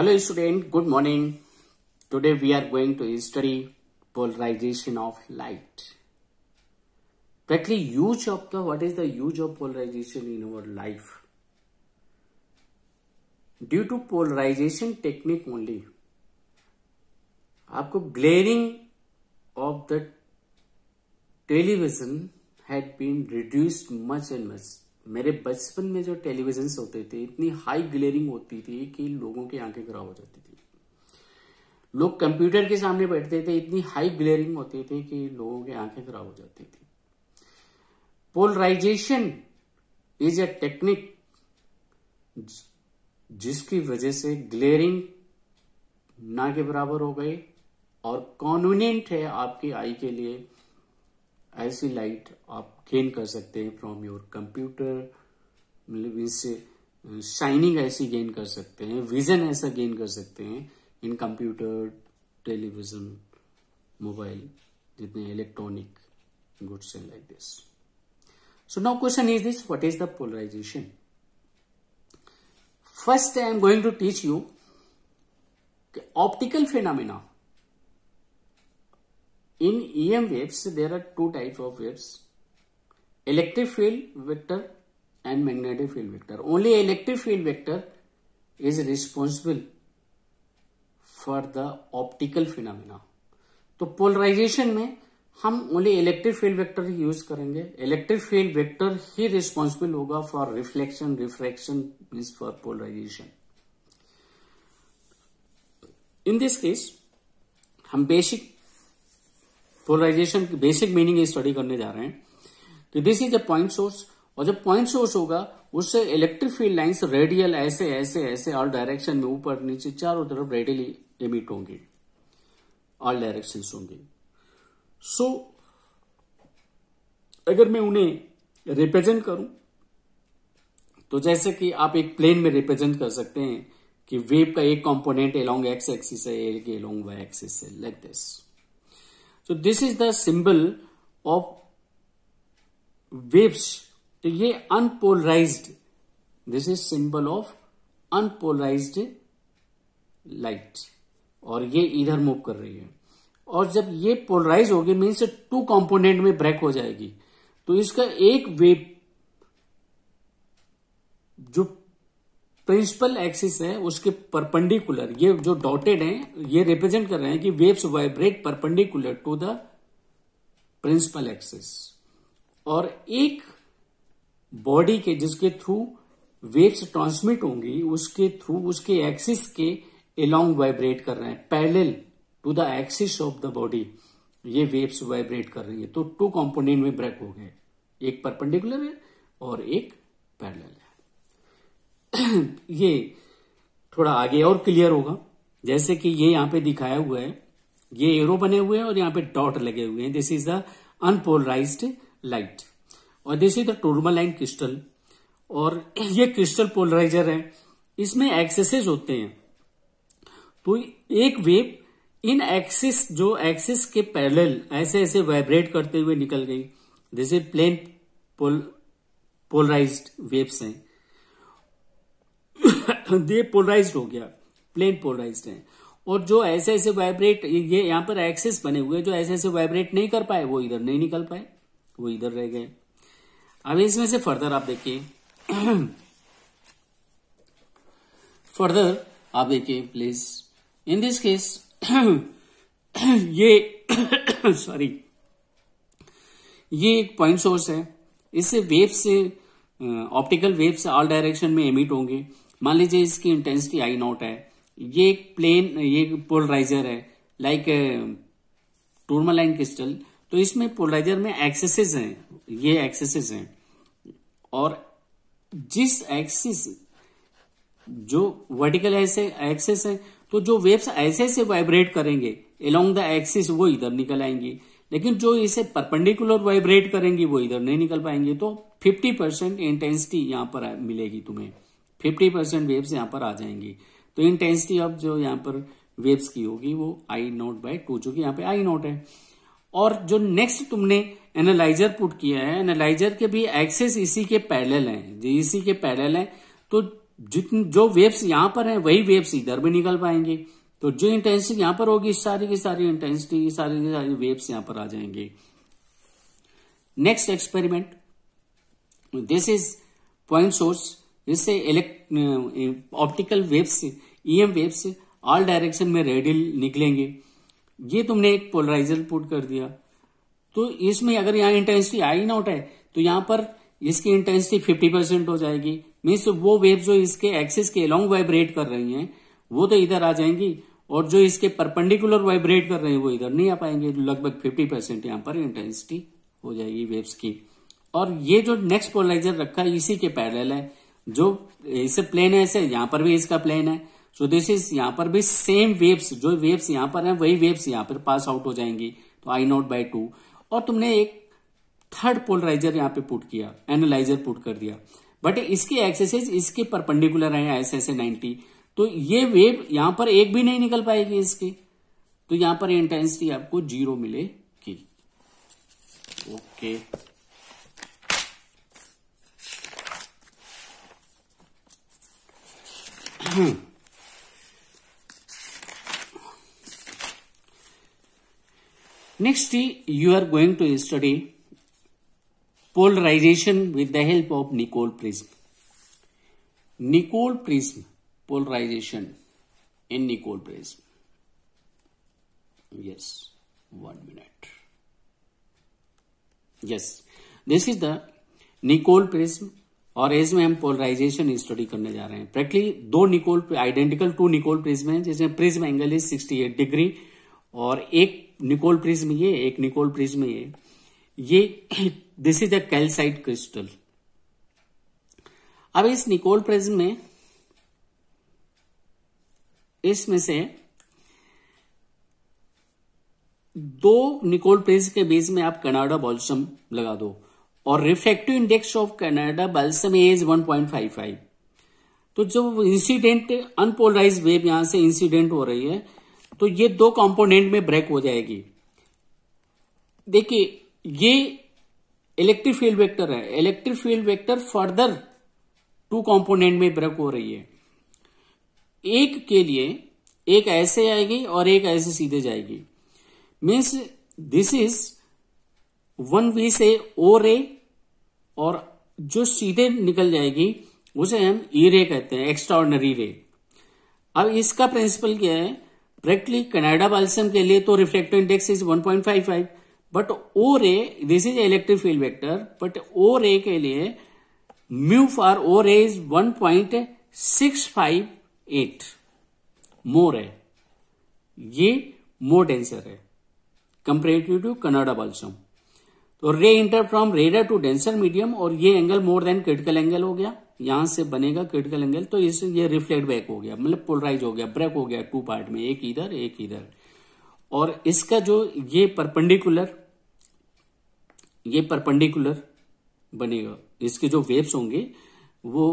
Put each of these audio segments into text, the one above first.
Hello student, good morning. Today we are going to study polarization of light. Practically use of the, what is the use of polarization in our life? Due to polarization technique only, आपको glaring of the television had been reduced much and much. मेरे बचपन में जो television होते थे इतनी high glaring होती थी कि लोगों की आंखें खराब हो जाती थी लोग कंप्यूटर के सामने बैठते थे इतनी हाई ग्लेयरिंग होती थी कि लोगों की आंखें खराब हो जाती थी पोलराइजेशन इज ए टेक्निक जिसकी वजह से ग्लेयरिंग ना के बराबर हो गई और कॉन्वीनियंट है आपकी आई के लिए ऐसी लाइट आप गेन कर सकते हैं फ्रॉम योर कंप्यूटर मतलब इससे शाइनिंग ऐसी गेन कर सकते हैं विजन ऐसा गेन कर सकते हैं इन कंप्यूटर टेलीविजन मोबाइल जितने electronic goods and like this so now question is this what is the polarization first I am going to teach you optical phenomena in em waves there are two types of waves electric field vector and magnetic field vector only electric field vector is responsible for the optical phenomena तो polarization mein hum only electric field vector hi use karenge electric field vector hi responsible hoga for reflection refraction means for polarization in this case hum basic polarization की basic meaning study करने जा रहे हैं कि this is a point source और जब point source होगा उससे इलेक्ट्रिक फील्ड लाइन्स रेडियल ऐसे ऐसे ऐसे और डायरेक्शन में ऊपर नीचे चारों तरफ रेडियली एमिट होंगे ऑल डायरेक्शन होंगे सो so, अगर मैं उन्हें रिप्रेजेंट करूं तो जैसे कि आप एक प्लेन में रिप्रेजेंट कर सकते हैं कि वेव का एक कंपोनेंट एलोंग एक्स एक्सिस है एलोंग वाई एक्सिस है लाइक दिस तो this is the symbol of waves तो ये unpolarized this is symbol of unpolarized light और ये इधर मूव कर रही है और जब ये पोलराइज होगी मीन्स टू कंपोनेंट में ब्रेक हो जाएगी तो इसका एक वेव जो प्रिंसिपल तो एक्सिस है उसके परपेंडिकुलर ये जो डॉटेड हैं ये रिप्रेजेंट कर रहे हैं कि waves vibrate perpendicular to the principal axis और एक बॉडी के जिसके थ्रू वेव्स ट्रांसमिट होंगी उसके थ्रू उसके एक्सिस के अलोंग वाइब्रेट कर रहे हैं parallel to the axis of the body ये वेव्स वाइब्रेट कर रही है तो टू कंपोनेंट में ब्रेक हो गए एक परपेंडिकुलर है और एक पैरेलल ये थोड़ा आगे और क्लियर होगा जैसे कि ये यहाँ पे दिखाया हुआ है ये एरो बने हुए हैं और यहाँ पे डॉट लगे हुए हैं this is the unpolarize light और this is the tourmaline crystal और ये क्रिस्टल पोलराइजर है इसमें एक्सेसेज होते हैं तो एक वेव इन एक्सिस जो एक्सिस के पैरेलल ऐसे ऐसे वाइब्रेट करते हुए निकल गई जैसे प्लेन पोल पोलराइज्ड वेव्स हैं दे पोलराइज हो गया प्लेन पोलराइज है और जो ऐसे ऐसे वाइब्रेट ये यहां पर एक्सेस बने हुए जो ऐसे ऐसे वाइब्रेट नहीं कर पाए वो इधर नहीं निकल पाए वो इधर रह गए अब इसमें से फर्दर आप देखिए फर्दर आप देखिए प्लीज इन दिस केस ये सॉरी ये एक पॉइंट सोर्स है इससे waves optical waves all direction में एमिट होंगे मान लीजिए इसकी इंटेंसिटी आई नॉट है ये एक प्लेन ये पोलराइजर है लाइक टूर्मालाइन क्रिस्टल तो इसमें पोलराइजर में एक्सेसेस हैं ये एक्सेसेस हैं और जिस एक्सिस जो वर्टिकल ऐसे एक्सेस है तो जो वेव्स ऐसे ऐसे वाइब्रेट करेंगे अलोंग द एक्सिस वो इधर निकल आएंगी लेकिन जो इसे परपेंडिकुलर वाइब्रेट करेंगी वो इधर नहीं निकल पाएंगे तो 50 परसेंट इंटेंसिटी यहां पर मिलेगी तुम्हें फिफ्टी परसेंट वेब्स यहाँ पर आ जाएंगी तो इंटेंसिटी ऑफ जो यहाँ पर वेब्स की होगी वो आई नोट बाय टू जो यहाँ पे आई नोट है और जो नेक्स्ट तुमने एनालाइजर पुट किया है एनालाइजर के भी एक्सेस इसी के पैरेलल हैं इसी के पैरेलल हैं तो जितने जो वेब्स यहां पर हैं वही वेब्स इधर भी निकल पाएंगे तो जो इंटेंसिटी यहां पर होगी सारी की सारी इंटेंसिटी सारी की सारी वेब्स यहां पर आ जाएंगे next experiment this is point source इससे elect optical waves EM waves all direction में रेडियल निकलेंगे ये तुमने एक पोलराइजर पुट कर दिया तो इसमें अगर यहाँ इंटेंसिटी आई नॉट है तो यहाँ पर इसकी इंटेंसिटी फिफ्टी परसेंट हो जाएगी मीन्स वो वेव जो इसके एक्सिस के अलॉन्ग वाइब्रेट कर रही हैं वो तो इधर आ जाएंगी और जो इसके परपेंडिकुलर वाइब्रेट कर रहे हैं वो इधर नहीं आ पाएंगे तो लगभग फिफ्टी परसेंट यहाँ पर इंटेंसिटी हो जाएगी वेव्स की और ये जो नेक्स्ट पोलराइजर रखा है इसी के पैरल है जो ऐसे प्लेन है ऐसे यहां पर भी इसका प्लेन है सो दिस इज यहां पर भी सेम वेव्स जो वेव्स यहां पर है वही वेव्स यहां पर पास आउट हो जाएंगी तो आई नोट बाई टू और तुमने एक थर्ड पोलराइजर यहां पे पुट किया एनालाइजर पुट कर दिया बट इसकी एक्सरसाइज इसके परपेंडिकुलर है ऐसे ऐसे नाइनटी तो ये वेव यहां पर एक भी नहीं निकल पाएगी इसकी तो यहां पर इंटेंसिटी आपको जीरो मिलेगी okay okay. Hmm. Next, you are going to study polarization with the help of Nicole prism. Nicole prism, polarization in Nicole prism. Yes, one minute. Yes, this is the Nicole prism और as में हम polarisation study करने जा रहे हैं practically दो Nicol identical to Nicol prism है जिसमें प्रिज्म एंगल इज 68 डिग्री और एक निकोल प्रिज्म ये एक निकोल प्रिज्म ये ये this is a calcite crystal अब इस निकोल प्रिज्म में इसमें से दो निकोल प्रिज्म के बीच में आप कनाडा बॉल्सम लगा दो और reflective index of Canada balsam as 1.55 तो जो इंसिडेंट अनपोलराइज वेव यहां से इंसिडेंट हो रही है तो ये दो कंपोनेंट में ब्रेक हो जाएगी देखिए ये इलेक्ट्रिक फील्ड वेक्टर है electric field vector further two component में ब्रेक हो रही है एक के लिए एक ऐसे आएगी और एक ऐसे सीधे जाएगी means this is one way से ओ रे और जो सीधे निकल जाएगी उसे हम ई रे कहते हैं एक्स्ट्राऑर्डनरी रे अब इसका प्रिंसिपल क्या है डायरेक्टली कनाडा बाल्सम के लिए तो reflective index is 1.55 but O ray this is electric field vector but O ray के लिए mu for O ray is 1.658 more है ये मोर डेंसर है कंपेरेटिव टू कनाडा बाल्सम तो रे इंटर फ्रॉम रेडर टू डेंसर मीडियम और ये angle more than critical angle हो गया यहां से बनेगा क्रिटिकल एंगल तो इस ये रिफ्लेक्ट बैक हो गया मतलब पोलराइज हो गया ब्रेक हो गया टू पार्ट में एक इधर एक इधर और इसका जो ये परपेंडिकुलर ये परपेंडिकुलर बनेगा इसके जो वेव्स होंगे वो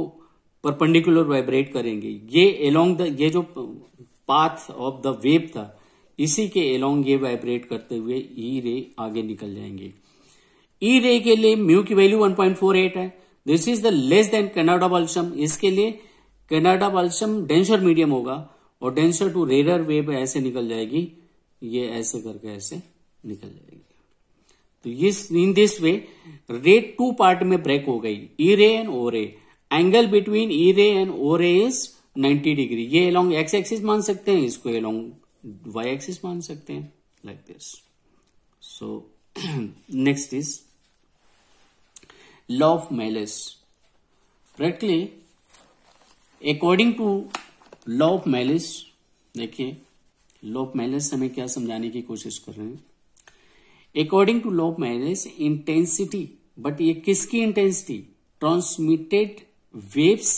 परपेंडिकुलर वाइब्रेट करेंगे ये एलोंग द ये जो पाथ ऑफ द वेव था इसी के एलोंग ये वाइब्रेट करते हुए ई रे आगे निकल जाएंगे ई e रे के लिए म्यू की वैल्यू 1.48 है this is the less than Canada balsam इसके लिए कनाडा बल्सम डेंसर मीडियम होगा और डेंसर टू रेडर वेब ऐसे निकल जाएगी ये ऐसे करके ऐसे निकल जाएगी तो ये इन दिस वे रे टू पार्ट में ब्रेक हो गई ई रे एंड ओ रे एंगल बिटवीन ई रे and O ray is 90 degree ये अलॉन्ग एक्स एक्सिस मान सकते हैं इसको अलॉन्ग वाई एक्सिस मान सकते हैं like this so next is law of malice. Correctly, according to law of Malus देखिए लॉ ऑफ मैलिस हमें क्या समझाने की कोशिश कर रहे हैं according to law of Malus intensity but ये किसकी intensity transmitted waves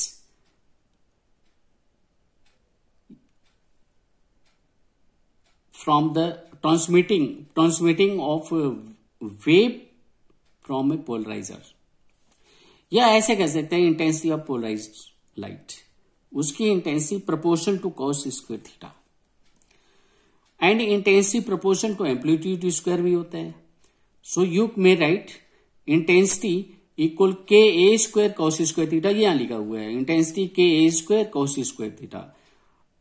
from the transmitting transmitting of wave from a polarizer या ऐसे कह सकते हैं इंटेंसिटी ऑफ पोलराइज लाइट उसकी intensity proportion to cos square theta and intensity proportion to amplitude square भी होता है so you may write intensity equal K A square cos square theta यहां लिखा हुआ है intensity K A square cos square theta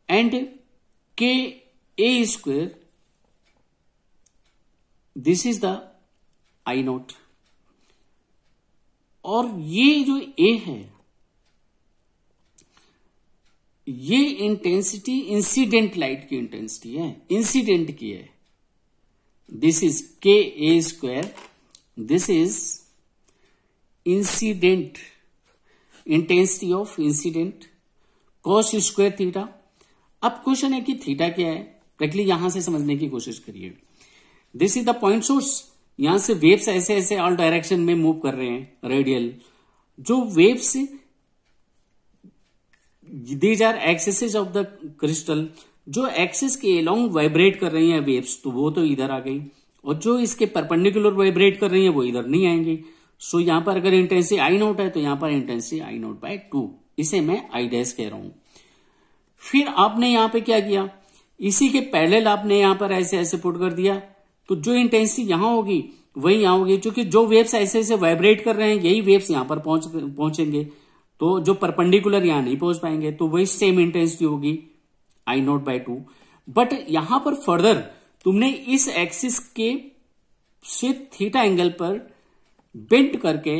and K A square this is the I naught और ये जो ए है ये इंटेंसिटी इंसिडेंट लाइट की इंटेंसिटी है इंसिडेंट की है this is K A square this is incident intensity of incident cos square theta अब क्वेश्चन है कि थीटा क्या है डायरेक्टली यहां से समझने की कोशिश करिए this is the point source यहां से वेव्स ऐसे ऐसे ऑल डायरेक्शन में मूव कर रहे हैं रेडियल जो waves these are axes of the crystal जो एक्सेस के अलोंग वाइब्रेट कर रही है वेव्स तो वो तो इधर आ गई और जो इसके परपेंडिकुलर वाइब्रेट कर रही है वो इधर नहीं आएंगे सो so, यहां पर अगर इंटेंसिटी आई नोट है तो यहां पर intensity I naught by two इसे मैं आई डैश कह रहा हूं फिर आपने यहां पे क्या किया इसी के पैरेलल आपने यहां पर ऐसे ऐसे पुट कर दिया तो जो इंटेंसिटी यहां होगी वही यहां होगी क्योंकि जो वेव्स ऐसे ऐसे वाइब्रेट कर रहे हैं यही वेव्स यहां पर पहुंच पहुंचेंगे तो जो परपेंडिकुलर यहां नहीं पहुंच पाएंगे तो वही सेम इंटेंसिटी होगी I naught by two but यहां पर फर्दर तुमने इस एक्सिस के से थीटा एंगल पर बेंट करके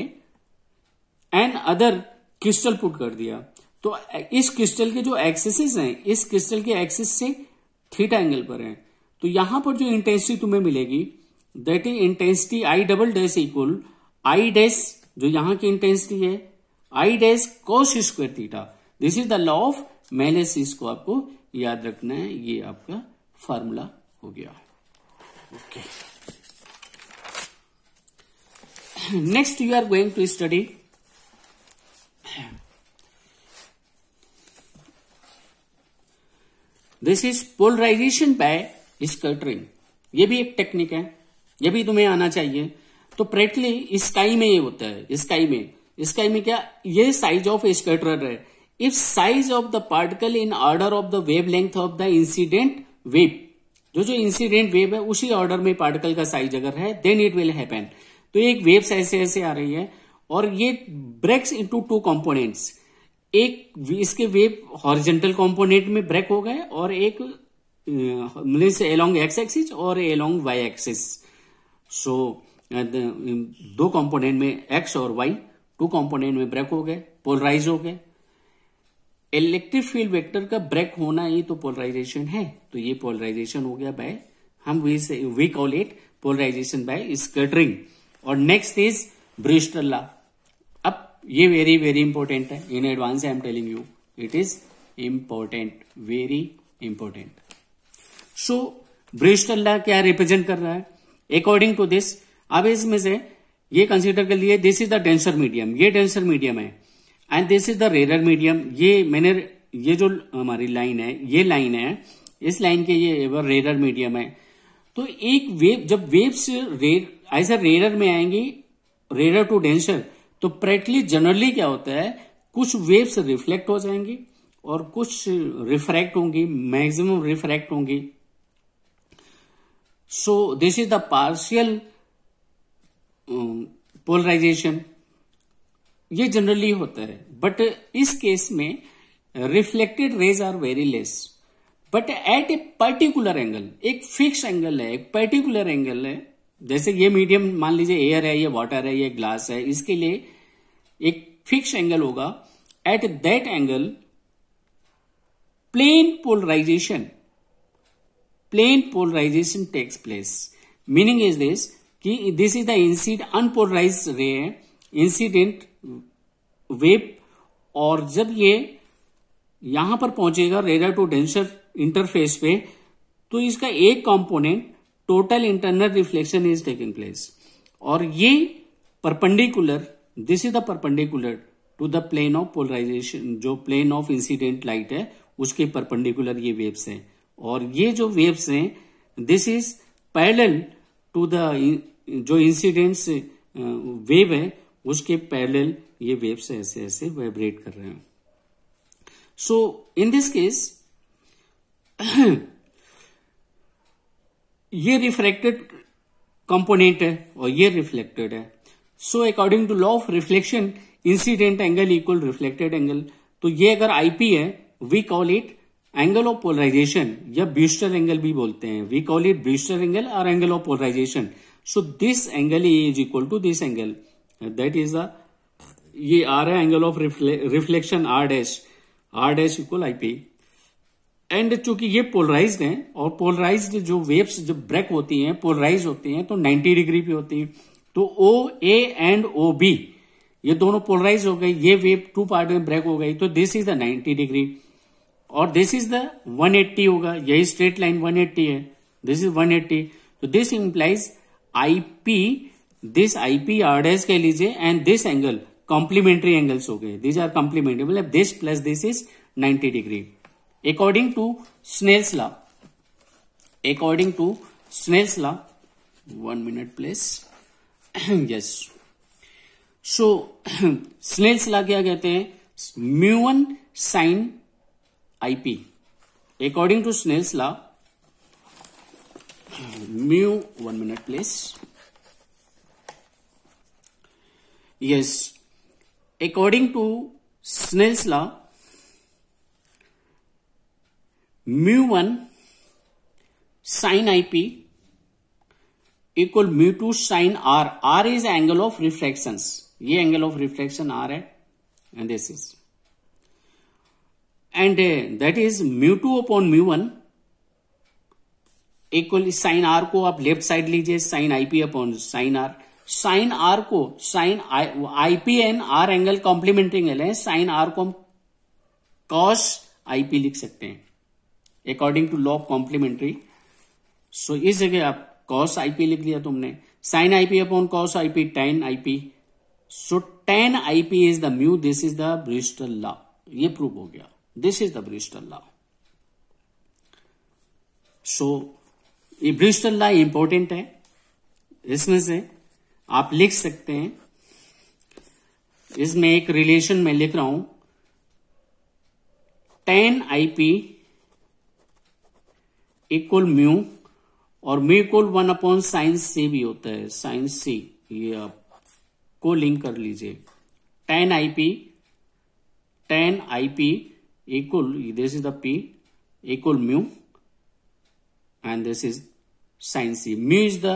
एन अदर क्रिस्टल पुट कर दिया तो इस क्रिस्टल के जो एक्सेसिस हैं इस क्रिस्टल के एक्सेस से थीटा एंगल पर हैं तो यहां पर जो इंटेंसिटी तुम्हें मिलेगी that is intensity I double dash equal I dash जो यहां की इंटेंसिटी है I dash cos square theta this is the law of Malus को आपको याद रखना है ये आपका फॉर्मूला हो गया okay next you are going to study this is polarization by scattering ये भी एक टेक्निक है ये भी तुम्हें आना चाहिए तो प्रेटली स्काई में ये होता है स्काई में स्काई में क्या ये साइज ऑफ स्कर्टर है if size of the particle in order of the wavelength of the incident wave जो जो इंसिडेंट वेव है उसी ऑर्डर में पार्टिकल का साइज अगर है देन इट विल हैपन तो एक वेव ऐसे ऐसे आ रही है और ये ब्रेक्स इंटू टू कॉम्पोनेंट्स एक इसके वेव हॉरिजेंटल कॉम्पोनेंट में ब्रेक हो गए और एक मीन्स एलोंग एक्स एक्सिस और एलोंग वाई एक्सिस सो दो कंपोनेंट में एक्स और वाई टू कंपोनेंट में ब्रेक हो गए पोलराइज हो गए इलेक्ट्रिक फील्ड वेक्टर का ब्रेक होना ही तो पोलराइजेशन है तो ये पोलराइजेशन हो गया बाय हम we call it polarization by scattering और नेक्स्ट इज ब्रिस्टल्ला लॉ अब ये वेरी वेरी इंपॉर्टेंट है in advance I am telling you it is important very important so Brewster law क्या रिप्रेजेंट कर रहा है अकॉर्डिंग टू दिस अब इसमें से ये कंसिडर कर लिए this is the denser medium ये डेंसर मीडियम है and this is the rarer medium ये मैंने ये जो हमारी लाइन है ये लाइन है इस लाइन के ये रेरर मीडियम है तो एक वेव जब वेव्स रेर ऐसे रेरर में आएंगी रेरर टू डेंसर तो प्रेटली जनरली क्या होता है कुछ वेव्स रिफ्लेक्ट हो जाएंगी और कुछ रिफ्रैक्ट होंगी मैक्सिमम रिफ्रैक्ट होंगी So this is the partial um, polarization. ये जनरली होता है बट इस केस में reflected rays are very less but at a particular angle एक फिक्स एंगल है एक पर्टिकुलर एंगल है जैसे ये मीडियम मान लीजिए एयर है ये वाटर है ये ग्लास है इसके लिए एक फिक्स एंगल होगा at that angle plane polarization plane polarization takes place. Meaning is this, ki this is the incident unpolarized ray, incident wave और जब ये यहां पर पहुंचेगा रेडर टू डेंसर इंटरफेस पे तो इसका एक component total internal reflection is taking place और ये perpendicular this is the perpendicular to the plane of polarization जो प्लेन ऑफ इंसिडेंट लाइट है उसके परपेंडिकुलर ये वेब्स हैं और ये जो वेव्स हैं this is parallel to the जो इंसिडेंट्स वेव uh, है उसके पैरेलल ये वेव्स ऐसे ऐसे वाइब्रेट कर रहे हैं सो इन दिस केस ये रिफ्लेक्टेड कंपोनेंट है और ये रिफ्लेक्टेड है so according to law of reflection incident angle equal reflected angle तो ये अगर आईपी है we call it angle of polarization या ब्यूस्टर एंगल भी बोलते हैं we call it Brewster angle और angle of polarization so this angle is equal to this angle that is a ये आर है angle of reflection are dash R dash equal IP and चूंकि ये polarise है और polarise जो waves जब break होती हैं पोलराइज होती हैं तो 90 डिग्री पे होती हैं तो ओ ए एंड ओ बी ये दोनों पोलराइज हो गई ये वेव टू पार्ट में ब्रेक हो गई तो दिस इज द 90 डिग्री और दिस इज द 180 होगा यही स्ट्रेट लाइन 180 है दिस इज 180 तो this implies IP this IP R dash कह लीजिए and this angle complementary angles हो गए दिस आर कॉम्प्लीमेंट्री मतलब this plus this is 90 degree according to Snell's law according to Snell's law one minute please yes so Snell's law क्या कहते हैं mu one sine IP. According to Snell's law, mu, one minute please. Yes, according to Snell's law, mu1 sine IP equal mu2 sine R. R is angle of reflections. ये angle of reflection R है and this is. And that is mu two upon mu one 1 equal sine r को आप left side लीजिए sine i p upon sine r sine r को sine i p and r angle complementary angle है sine r को हम cos i p लिख सकते हैं according to law of complementary so इस जगह आप कॉस आईपी लिख लिया तुमने sine i p upon cos i p tan i p so tan IP is the mu this is the Brewster law ये प्रूव हो गया This is the Brewster law. So, ये ब्रिस्टल लॉ इंपॉर्टेंट है इसमें से आप लिख सकते हैं इसमें एक रिलेशन में लिख रहा हूं टेन आईपी इक्वल म्यू और mu equal one upon sine C भी होता है साइंस सी ये आप को लिंक कर लीजिए tan i p tan i p equal this is the p equal mu and this is sin c mu is the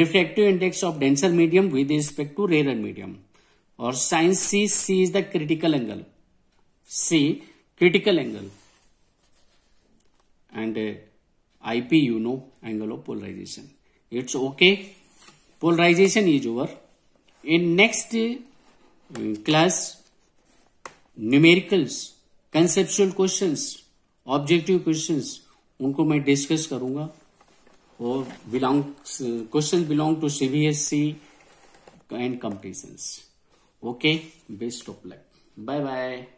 refractive index of denser medium with respect to rarer medium or sin c c is the critical angle c critical angle and uh, ip you know angle of polarization it's okay polarization is over in next uh, class numericals conceptual questions objective questions उनको मैं discuss करूंगा और belong question belong to CBSE and competitions okay best of luck bye bye